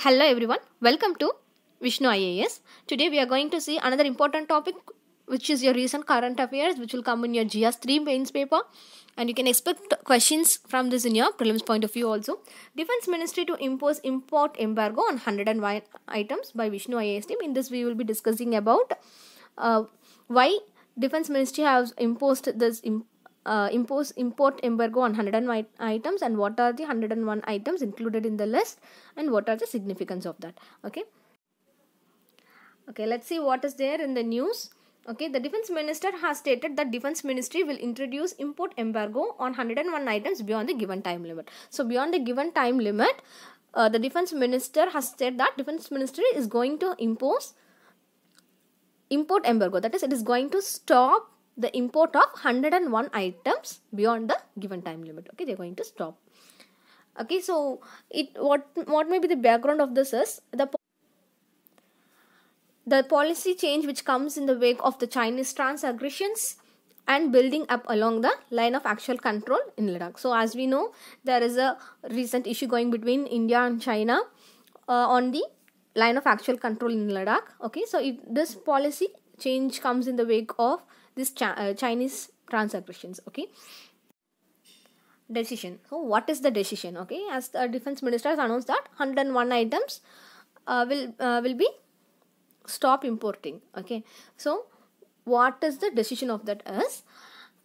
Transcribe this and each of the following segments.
Hello everyone, welcome to Vishnu IAS. Today we are going to see another important topic which is your recent current affairs which will come in your GS3 mains paper and you can expect questions from this in your prelims point of view also. Defense Ministry to impose import embargo on 101 items by Vishnu IAS team. In this we will be discussing about uh, why Defense Ministry has imposed this imp uh, impose import embargo on 101 items and what are the 101 items included in the list and what are the significance of that okay okay let's see what is there in the news okay the defense minister has stated that defense ministry will introduce import embargo on 101 items beyond the given time limit so beyond the given time limit uh, the defense minister has said that defense ministry is going to impose import embargo that is it is going to stop the import of 101 items beyond the given time limit okay they're going to stop okay so it what what may be the background of this is the the policy change which comes in the wake of the chinese transgressions and building up along the line of actual control in Ladakh. So, as we know, there is a recent issue going between India and China uh, on the line of actual control in Ladakh. Okay, so if this policy change comes in the wake of this Ch uh, Chinese transgressions, Okay decision so what is the decision okay as the defense minister has announced that 101 items uh, will uh, will be stop importing okay so what is the decision of that is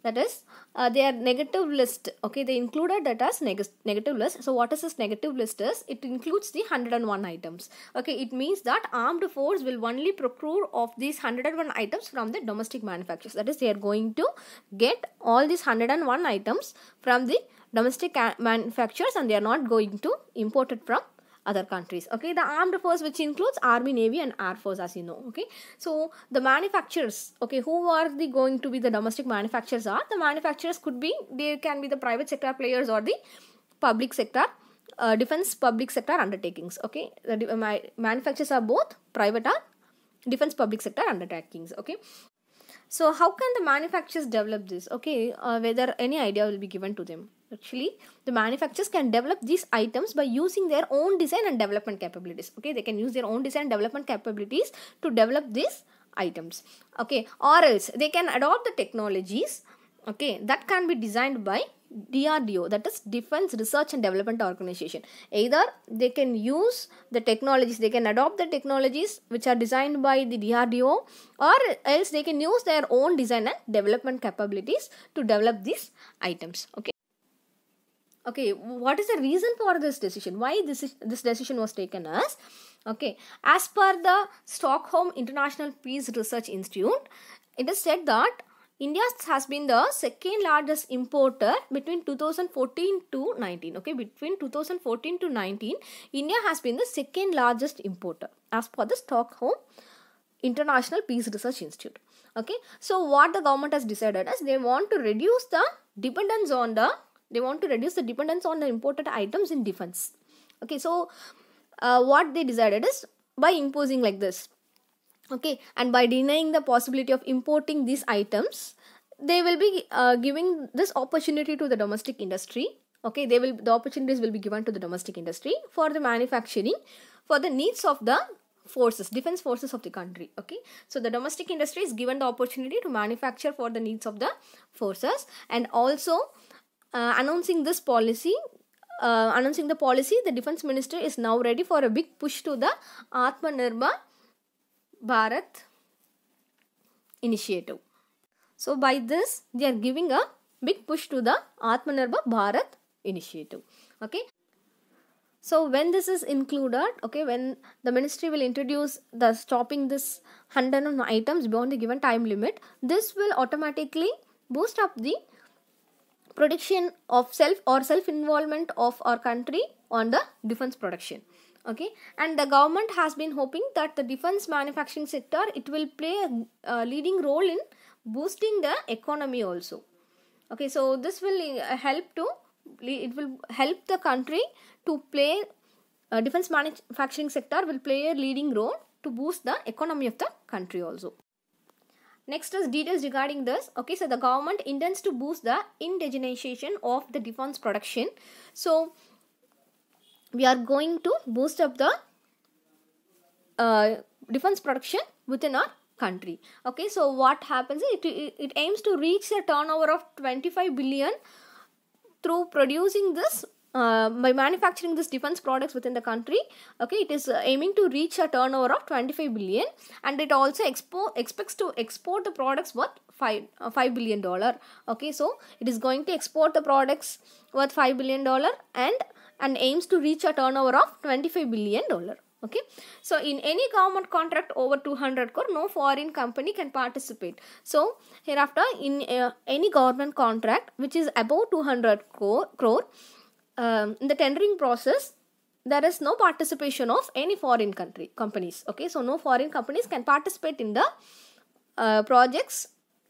that is uh, they are negative list okay they included that as neg negative list so what is this negative list is it includes the 101 items okay it means that armed force will only procure of these 101 items from the domestic manufacturers that is they are going to get all these 101 items from the domestic manufacturers and they are not going to import it from other countries okay the armed force which includes army navy and air force as you know okay so the manufacturers okay who are the going to be the domestic manufacturers are the manufacturers could be they can be the private sector players or the public sector uh, defense public sector undertakings okay the uh, my manufacturers are both private or defense public sector undertakings okay so how can the manufacturers develop this okay uh, whether any idea will be given to them actually the manufacturers can develop these items by using their own design and development capabilities okay they can use their own design and development capabilities to develop these items okay or else they can adopt the technologies okay that can be designed by DRDO that is Defense Research and Development Organization. Either they can use the technologies, they can adopt the technologies which are designed by the DRDO or else they can use their own design and development capabilities to develop these items. Okay okay what is the reason for this decision why this is, this decision was taken as okay as per the stockholm international peace research institute it is said that India has been the second largest importer between 2014 to 19. Okay, between 2014 to 19, India has been the second largest importer as per the Stockholm International Peace Research Institute. Okay, so what the government has decided is they want to reduce the dependence on the they want to reduce the dependence on the imported items in defense. Okay, so uh, what they decided is by imposing like this. Okay, and by denying the possibility of importing these items, they will be uh, giving this opportunity to the domestic industry okay they will the opportunities will be given to the domestic industry for the manufacturing for the needs of the forces defense forces of the country okay so the domestic industry is given the opportunity to manufacture for the needs of the forces and also uh, announcing this policy uh, announcing the policy the defense minister is now ready for a big push to the atmanirbhar bharat initiative so by this they are giving a big push to the atmanirbhar bharat initiative okay so when this is included okay when the ministry will introduce the stopping this 100 items beyond the given time limit this will automatically boost up the protection of self or self involvement of our country on the defense production okay and the government has been hoping that the defense manufacturing sector it will play a, a leading role in boosting the economy also okay so this will uh, help to it will help the country to play a uh, defense manufacturing sector will play a leading role to boost the economy of the country also Next is details regarding this. Okay, so the government intends to boost the indigenization of the defense production. So we are going to boost up the uh, defense production within our country. Okay, so what happens? It, it, it aims to reach a turnover of 25 billion through producing this uh, by manufacturing these defense products within the country okay it is uh, aiming to reach a turnover of 25 billion and it also expo- expects to export the products worth 5 uh, 5 billion dollar okay so it is going to export the products worth 5 billion dollar and and aims to reach a turnover of 25 billion dollar okay so in any government contract over 200 crore no foreign company can participate so hereafter in uh, any government contract which is above 200 crore, crore um, in the tendering process, there is no participation of any foreign country companies. Okay, so no foreign companies can participate in the uh, projects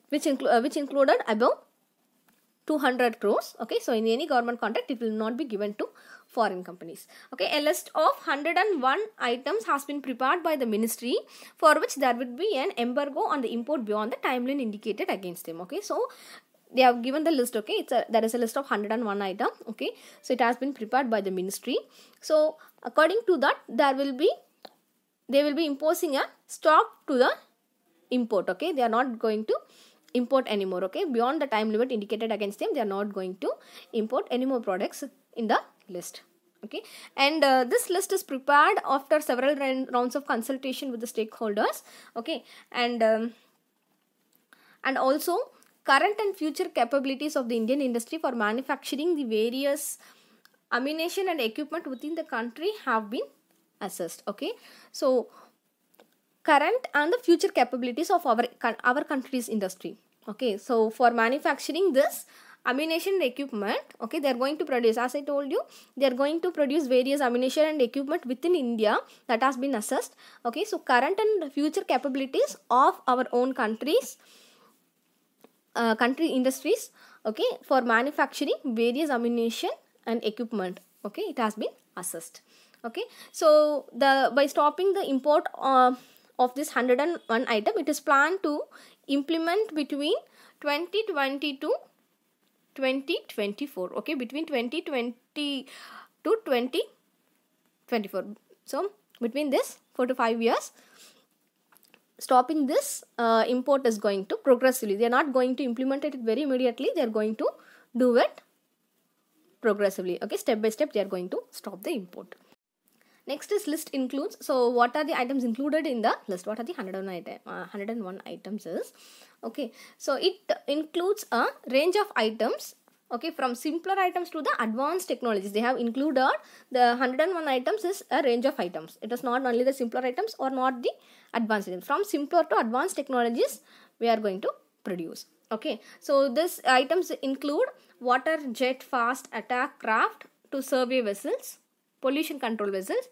which uh, which included above 200 crores. Okay, so in any government contract, it will not be given to foreign companies. Okay, a list of 101 items has been prepared by the ministry for which there would be an embargo on the import beyond the timeline indicated against them. Okay, so they have given the list okay it's a there is a list of 101 item okay so it has been prepared by the ministry so according to that there will be they will be imposing a stop to the import okay they are not going to import anymore okay beyond the time limit indicated against them they are not going to import any more products in the list okay and uh, this list is prepared after several rounds of consultation with the stakeholders okay and um, and also current and future capabilities of the Indian industry for manufacturing the various ammunition and equipment within the country have been assessed. Okay, so current and the future capabilities of our our country's industry. Okay, so for manufacturing this ammunition and equipment, okay, they are going to produce. As I told you, they are going to produce various ammunition and equipment within India that has been assessed. Okay, so current and future capabilities of our own countries uh, country industries okay for manufacturing various ammunition and equipment okay it has been assessed okay so the by stopping the import uh, of this 101 item it is planned to implement between 2020 to 2024 okay between 2020 to 2024 so between this 4 to 5 years stopping this uh, import is going to progressively. They are not going to implement it very immediately. They are going to do it progressively. Okay, step by step they are going to stop the import. Next is list includes. So what are the items included in the list? What are the 101, item, uh, 101 items is? Okay, so it includes a range of items okay from simpler items to the advanced technologies they have included the 101 items is a range of items it is not only the simpler items or not the advanced items from simpler to advanced technologies we are going to produce okay so these items include water jet fast attack craft to survey vessels pollution control vessels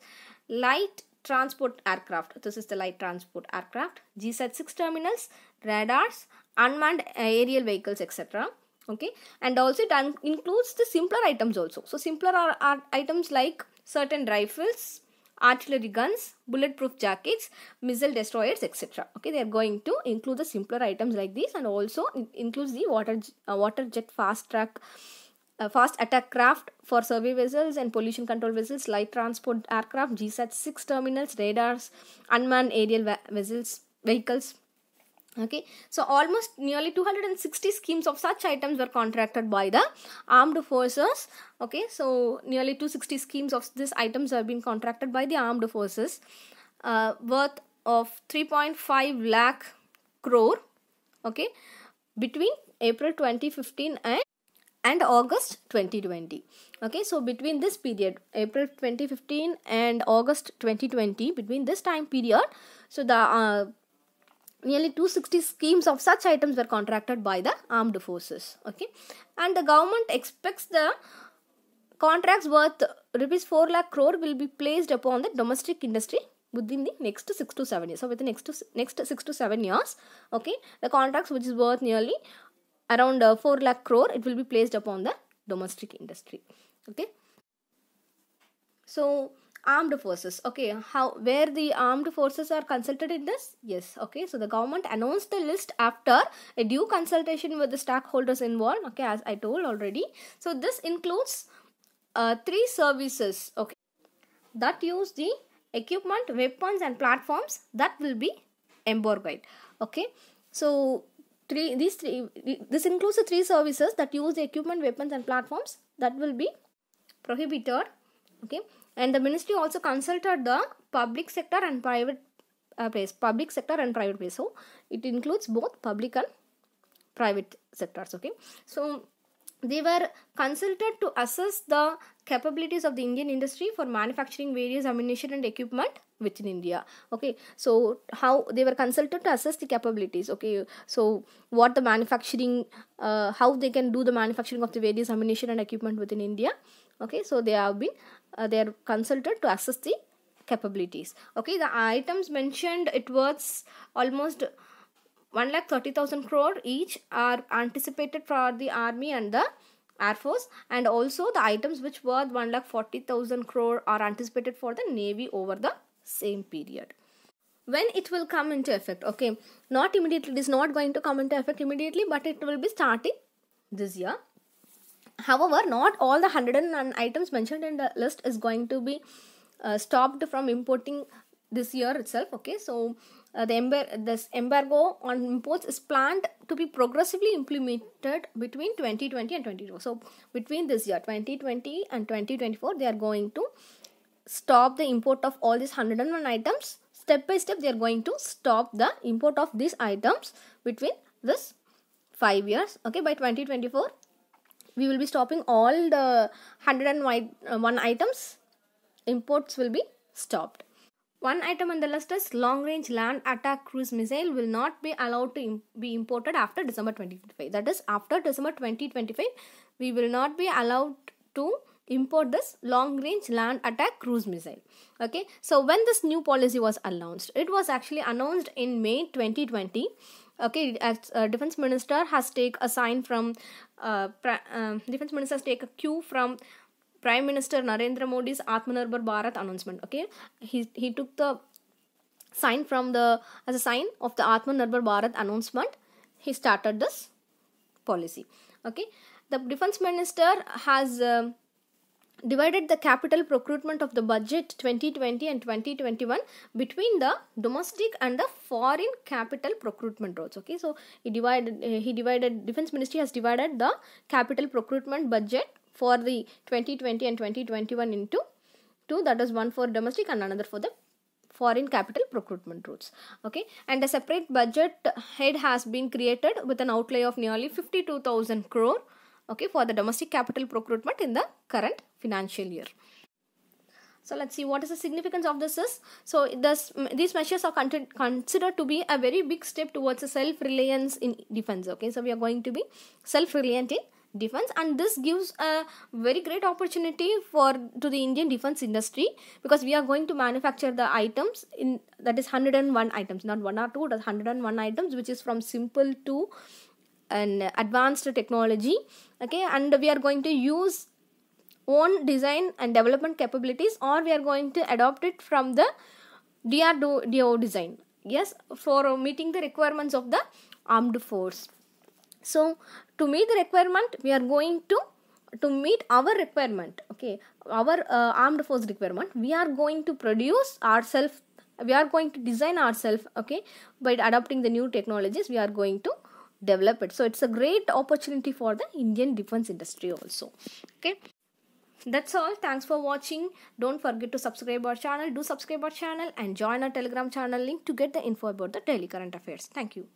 light transport aircraft this is the light transport aircraft gz 6 terminals radars unmanned aerial vehicles etc okay and also it includes the simpler items also so simpler are, are items like certain rifles artillery guns, bulletproof jackets, missile destroyers, etc. Okay, they are going to include the simpler items like these, and also includes the water uh, water jet fast track. Uh, fast attack craft for survey vessels and pollution control vessels, light transport aircraft, GSAT 6 terminals, radars, unmanned aerial vessels, vehicles, okay so almost nearly 260 schemes of such items were contracted by the armed forces okay so nearly 260 schemes of these items have been contracted by the armed forces uh, worth of 3.5 lakh crore okay between april 2015 and and august 2020 okay so between this period april 2015 and august 2020 between this time period so the uh, nearly 260 schemes of such items were contracted by the armed forces okay and the government expects the contracts worth rupees 4 lakh crore will be placed upon the domestic industry within the next 6 to 7 years so within next to, next 6 to 7 years okay the contracts which is worth nearly around uh, 4 lakh crore it will be placed upon the domestic industry okay so armed forces okay how where the armed forces are consulted in this yes okay so the government announced the list after a due consultation with the stakeholders involved okay as i told already so this includes uh, three services okay that use the equipment weapons and platforms that will be embargoed okay so three these three this includes the three services that use the equipment weapons and platforms that will be prohibited okay and the ministry also consulted the public sector and private uh, place, public sector and private place. So it includes both public and private sectors. Okay, so they were consulted to assess the capabilities of the indian industry for manufacturing various ammunition and equipment within india okay so how they were consulted to assess the capabilities okay so what the manufacturing uh, how they can do the manufacturing of the various ammunition and equipment within india okay so they have been uh, they are consulted to assess the capabilities okay the items mentioned it was almost 1 lakh 30000 crore each are anticipated for the army and the air force and also the items which worth 1 lakh 40000 crore are anticipated for the navy over the same period when it will come into effect okay not immediately it is not going to come into effect immediately but it will be starting this year However, not all the 101 items mentioned in the list is going to be uh, stopped from importing this year itself. Okay, so uh, the embar- this embargo on imports is planned to be progressively implemented between 2020 and 2024. So between this year 2020 and 2024, they are going to stop the import of all these 101 items. Step by step, they are going to stop the import of these items between this five years. Okay, by 2024 we will be stopping all the 101 uh, items imports will be stopped one item on the list is long range land attack cruise missile will not be allowed to be imported after December 2025. That is, after December 2025, we will not be allowed to import this long range land attack cruise missile. Okay, so when this new policy was announced, it was actually announced in May 2020 okay as uh, defense minister has take a sign from uh, uh, defense minister has take a cue from prime minister narendra modi's atmanirbhar bharat announcement okay he he took the sign from the as a sign of the atmanirbhar bharat announcement he started this policy okay the defense minister has um, divided the capital procurement of the budget 2020 and 2021 between the domestic and the foreign capital procurement roads okay so he divided uh, he divided defense ministry has divided the capital procurement budget for the 2020 and 2021 into two that is one for domestic and another for the foreign capital procurement routes okay and a separate budget head has been created with an outlay of nearly 52000 crore okay, for the domestic capital procurement in the current financial year. So let's see what is the significance of this is. So this, these measures are considered to be a very big step towards a self-reliance in defense. Okay, so we are going to be self-reliant in defense and this gives a very great opportunity for to the indian defense industry because we are going to manufacture the items in that is 101 items not one or two but 101 items which is from simple to an advanced technology okay and we are going to use own design and development capabilities or we are going to adopt it from the DRDO design yes for meeting the requirements of the armed force so to meet the requirement we are going to to meet our requirement okay our uh, armed force requirement we are going to produce ourselves we are going to design ourselves okay by adopting the new technologies we are going to develop it so it's a great opportunity for the indian defense industry also okay that's all thanks for watching don't forget to subscribe our channel do subscribe our channel and join our telegram channel link to get the info about the daily current affairs thank you